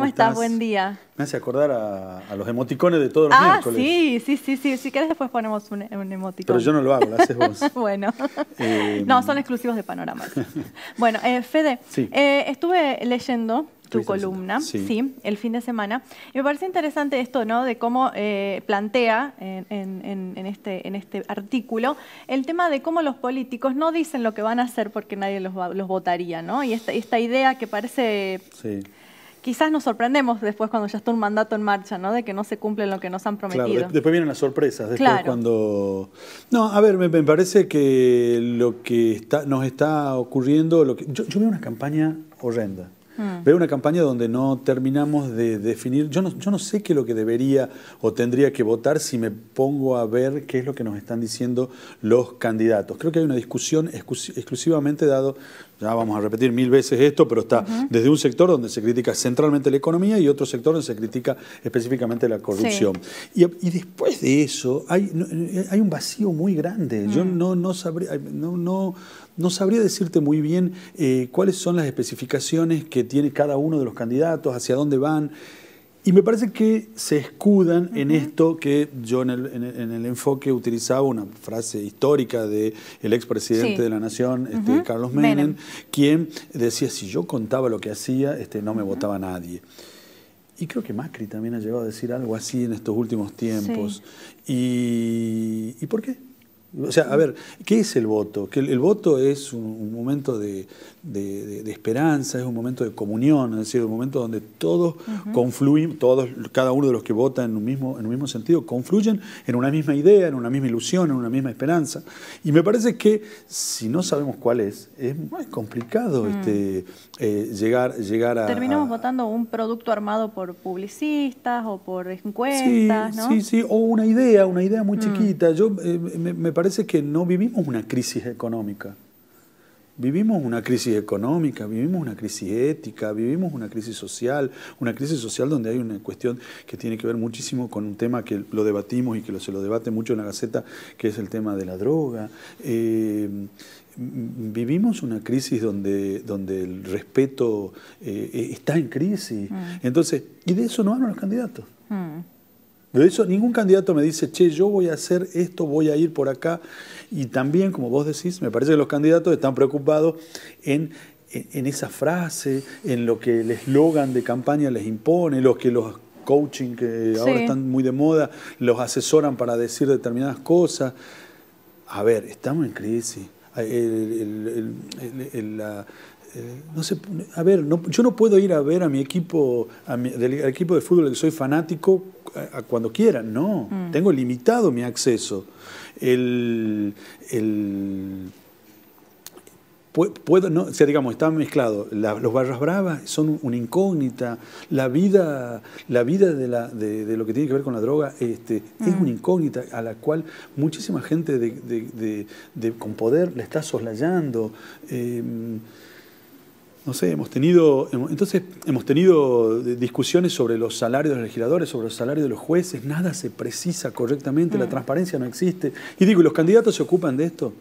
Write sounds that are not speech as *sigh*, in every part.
¿Cómo estás? Buen día. Me hace acordar a, los emoticones de todos los ah, miércoles. Sí, sí, sí, sí. Si quieres después ponemos un, un emoticón. Pero yo no lo hago, lo haces vos. *laughs* bueno. Eh, no, son exclusivos de Panorama. *laughs* bueno, eh, Fede, eh, estuve leyendo tu columna, sí. el fin de semana. Y me parece interesante esto, ¿no? De cómo plantea en, este, en este artículo el tema de cómo los políticos no dicen lo que van a hacer porque nadie los, votaría, ¿no? Y esta, esta idea que parece... Sí quizás nos sorprendemos después cuando ya está un mandato en marcha, ¿no? De que no se cumplen lo que nos han prometido. Claro, después vienen las sorpresas, después cuando... No, a ver, me, parece que lo que está, nos está ocurriendo, lo que... yo, yo veo una campaña horrenda. Mm. Veo una campaña donde no terminamos de definir, yo no, yo no sé qué es lo que debería o tendría que votar si me pongo a ver qué es lo que nos están diciendo los candidatos. Creo que hay una discusión exclusivamente dado, ya vamos a repetir mil veces esto, pero está desde un sector donde se critica centralmente la economía y otro sector donde se critica específicamente la corrupción. Y, después de eso hay, eh, hay un vacío muy grande. Yo mm. no, no sabría, no, no sabría decirte muy bien eh, cuáles son las especificaciones que tiene cada uno de los candidatos, hacia dónde van. Y me parece que se escudan en esto que yo en el, enfoque utilizaba una frase histórica del el expresidente de la Nación, este, Carlos Menem, quien decía, si yo contaba lo que hacía, este, no me votaba nadie. Y creo que Macri también ha llegado a decir algo así en estos últimos tiempos. ¿Y por qué? O sea, a ver, ¿qué es el voto? Que el, voto es un, momento de, esperanza, es un momento de comunión, es decir, un momento donde todos confluyen, todos, cada uno de los que votan en un, mismo, en un mismo sentido, confluyen en una misma idea, en una misma ilusión, en una misma esperanza. Y me parece que si no sabemos cuál es, es muy complicado este, eh, llegar, llegar a... Terminamos votando un producto armado por publicistas o por encuestas, ¿no? Sí, sí, o una idea, una idea muy mm. chiquita. Yo eh, me parece que no vivimos una crisis económica. Vivimos una crisis económica, vivimos una crisis ética, vivimos una crisis social, una crisis social donde hay una cuestión que tiene que ver muchísimo con un tema que lo debatimos y que se lo debate mucho en la Gaceta, que es el tema de la droga. Eh, vivimos una crisis donde, donde el respeto eh, está en crisis. Mm. Entonces, y de eso no hablan los candidatos. Mm. De eso ningún candidato me dice, che, yo voy a hacer esto, voy a ir por acá. Y también, como vos decís, me parece que los candidatos están preocupados en, esa frase, en lo que el eslogan de campaña les impone, los que los coaching que ahora están muy de moda, los asesoran para decir determinadas cosas. A ver, estamos en crisis. Eh, no sé, a ver, yo no puedo ir a ver a mi equipo, a mi, del equipo de fútbol que soy fanático cuando quiera. No, mm. tengo limitado mi acceso. El, el puedo, no, digamos, está mezclado. los barras bravas son una incógnita. La vida, la vida de, lo que tiene que ver con la droga este, mm. es una incógnita a la cual muchísima gente de, con poder le está soslayando. Eh, no sé, hemos tenido, entonces hemos tenido discusiones sobre los salarios de los legisladores, sobre los salarios de los jueces, nada se precisa correctamente, la mm. transparencia no existe. Y digo, los candidatos se ocupan de esto?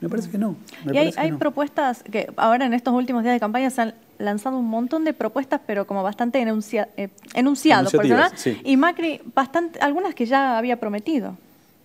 Me parece que no. y hay, propuestas que ahora en estos últimos días de campaña se han lanzado un montón de propuestas, pero como bastante eh, enunciadas. y Macri, bastante, algunas que ya había prometido,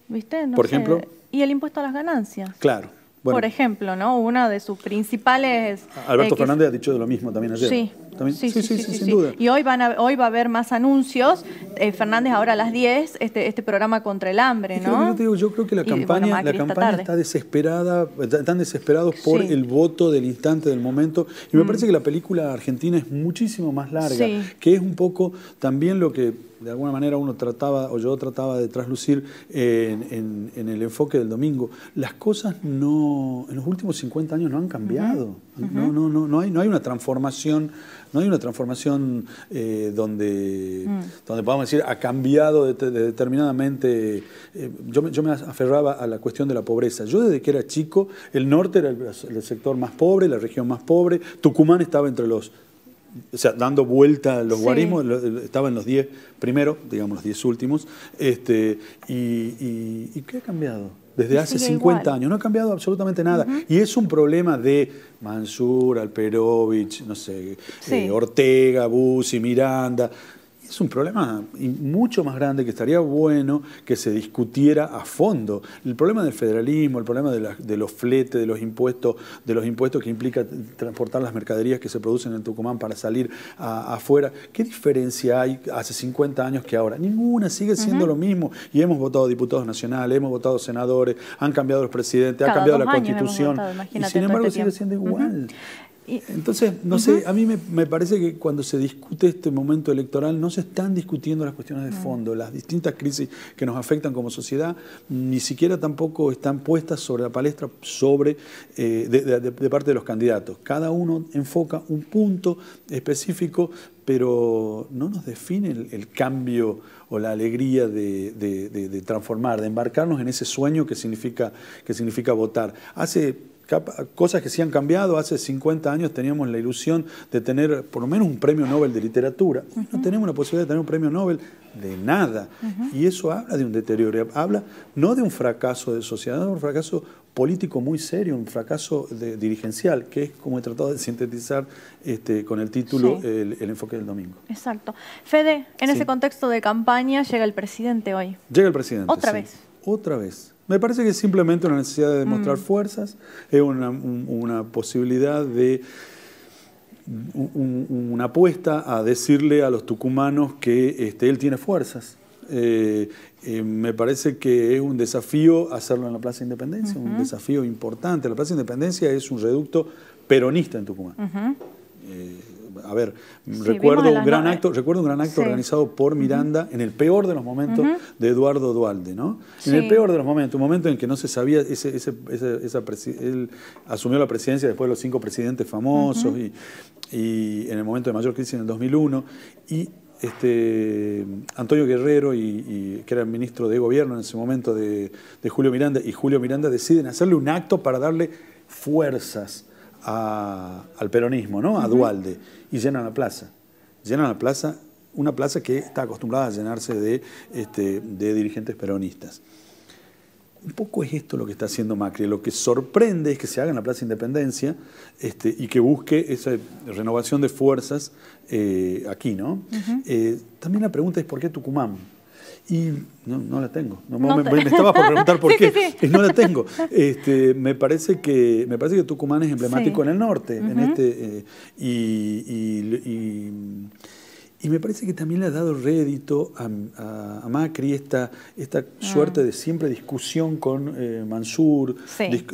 ¿viste? Por ejemplo. Y el impuesto a las ganancias. Claro por ejemplo, ¿no? Una de sus principales... Alberto eh, Fernández ha dicho de lo mismo también ayer. Sí. Sí, sí, sí, sin duda. Y hoy, van a, hoy va a haber más anuncios eh, Fernández ahora a las 10, este, este programa contra el hambre, ¿no? Yo, creo que la campaña, la campaña está, desesperada, están desesperados por el voto del instante, del momento. Y me mm. parece que la película argentina es muchísimo más larga, que es un poco también lo que de alguna manera uno trataba, o yo trataba de traslucir en, en, el enfoque del domingo. Las cosas no, en los últimos 50 años no han cambiado. No, no, no, no hay, no hay una transformación, no hay una transformación eh, donde, mm. donde podamos decir ha cambiado determinadamente. Eh, yo, me aferraba a la cuestión de la pobreza. Yo desde que era chico, el norte era el sector más pobre, la región más pobre, Tucumán estaba entre los o sea, dando vuelta a los guarismos, estaba en los 10 primeros, digamos los 10 últimos, este, y, ¿qué ha cambiado? Desde hace 50 años, no ha cambiado absolutamente nada. Y es un problema de Mansur, Alperovich, no sé, eh, Ortega, Bussi, Miranda, es un problema mucho más grande que estaría bueno que se discutiera a fondo. El problema del federalismo, el problema de, los fletes, de los impuestos, de los impuestos que implica transportar las mercaderías que se producen en Tucumán para salir afuera. ¿Qué diferencia hay hace 50 años que ahora? Ninguna, sigue siendo lo mismo. Y hemos votado diputados nacionales, hemos votado senadores, han cambiado los presidentes, ha cambiado la constitución. y sin este embargo sigue siendo igual. Entonces, no sé, a mí me, parece que cuando se discute este momento electoral no se están discutiendo las cuestiones de fondo, las distintas crisis que nos afectan como sociedad, ni siquiera tampoco están puestas sobre la palestra sobre, eh, de, parte de los candidatos. Cada uno enfoca un punto específico pero no nos define el, cambio o la alegría de, de, transformar, de embarcarnos en ese sueño que significa, que significa votar. Hace cosas que se han cambiado. Hace 50 años teníamos la ilusión de tener por lo menos un premio Nobel de literatura. no tenemos la posibilidad de tener un premio Nobel de nada. Y eso habla de un deterioro, habla no de un fracaso de sociedad, de un fracaso político muy serio, un fracaso dirigencial, que es como he tratado de sintetizar este, con el título el, enfoque del domingo. Exacto. Fede, en ese contexto de campaña llega el presidente hoy. Llega el presidente. Otra vez otra vez. Me parece que es simplemente una necesidad de demostrar mm. fuerzas, es una, posibilidad de una apuesta a decirle a los tucumanos que este, él tiene fuerzas. Eh, eh, me parece que es un desafío hacerlo en la Plaza Independencia, un desafío importante. La Plaza Independencia es un reducto peronista en Tucumán a ver, recuerdo, un gran acto, recuerdo un gran acto organizado por Miranda en el peor de los momentos de Eduardo Dualde, ¿no? En el peor de los momentos, un momento en que no se sabía, esa, él asumió la presidencia después de los cinco presidentes famosos y, en el momento de mayor crisis en el 2001 y este, Antonio Guerrero, y, que era ministro de gobierno en ese momento de, Julio Miranda, y Julio Miranda deciden hacerle un acto para darle fuerzas al peronismo, ¿no? a Dualde, y llenan la plaza. Llenan la plaza, una plaza que está acostumbrada a llenarse de, este, de dirigentes peronistas. Un poco es esto lo que está haciendo Macri. Lo que sorprende es que se haga en la Plaza Independencia este, y que busque esa renovación de fuerzas eh, aquí, ¿no? Eh, también la pregunta es por qué Tucumán. Y no, no la tengo. me, por preguntar por *laughs* qué. No la tengo. Este, me, parece que, me parece que Tucumán es emblemático en el norte. en este, eh, y, y, me parece que también le ha dado rédito a, Macri esta, esta ah. suerte de siempre discusión con eh, Mansur,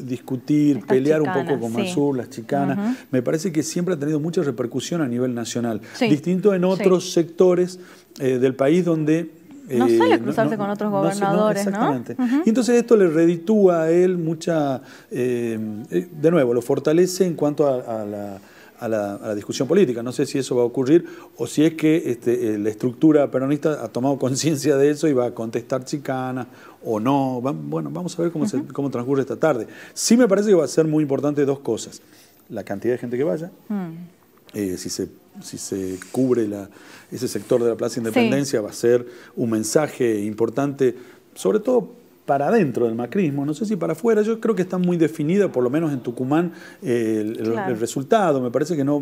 discutir, pelear un poco con Mansur, las chicanas. Me parece que siempre ha tenido mucha repercusión a nivel nacional. Distinto en otros sectores eh, del país donde no sale eh, suele cruzarse con otros gobernadores, ¿no? Exactamente. Y entonces esto le reditúa a él mucha, eh, eh, de nuevo, lo fortalece en cuanto a, la... discusión política. No sé si eso va a ocurrir o si es que este, la estructura peronista ha tomado conciencia de eso y va a contestar chicana o no. bueno, vamos a ver cómo, transcurre esta tarde. Sí me parece que va a ser muy importante dos cosas. La cantidad de gente que vaya. Mm. Eh, si se cubre ese sector de la Plaza Independencia, va a ser un mensaje importante, sobre todo para adentro del macrismo, no sé si para afuera, yo creo que está muy definida, por lo menos en Tucumán, el, resultado, me parece que no,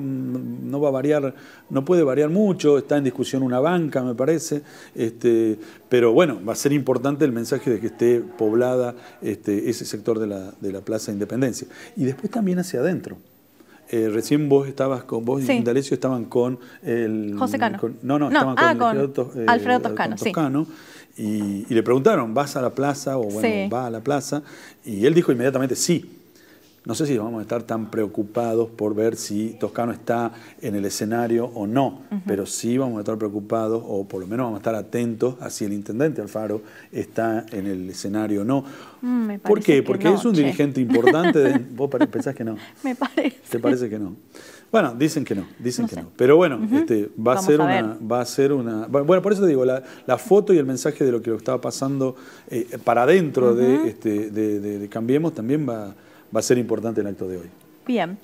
va a variar, no puede variar mucho, está en discusión una banca, me parece, este, pero bueno, va a ser importante el mensaje de que esté poblada este, ese sector de la Plaza Independencia. Y después también hacia adentro. Eh, recién vos estabas con vos y Indalecio estaban con el José Cano. no, no, estaban con, ah, eh, Alfredo Toscano, Toscano sí. y, le preguntaron, ¿vas a la plaza? O bueno, va a la plaza. Y él dijo inmediatamente sí no sé si vamos a estar tan preocupados por ver si Toscano está en el escenario o no, pero sí vamos a estar preocupados o por lo menos vamos a estar atentos a si el intendente Alfaro está en el escenario o no. Mm, ¿Por qué? Porque es un dirigente importante. De... *laughs* ¿Vos pensás que no? me parece. ¿Te parece que no? Bueno, dicen que no, dicen que no. Pero bueno, este, va, a ser una, va a ser una... Bueno, por eso digo, la, foto y el mensaje de lo que lo estaba pasando eh, para adentro de, este, de Cambiemos también va, va a ser importante el acto de hoy. Bien.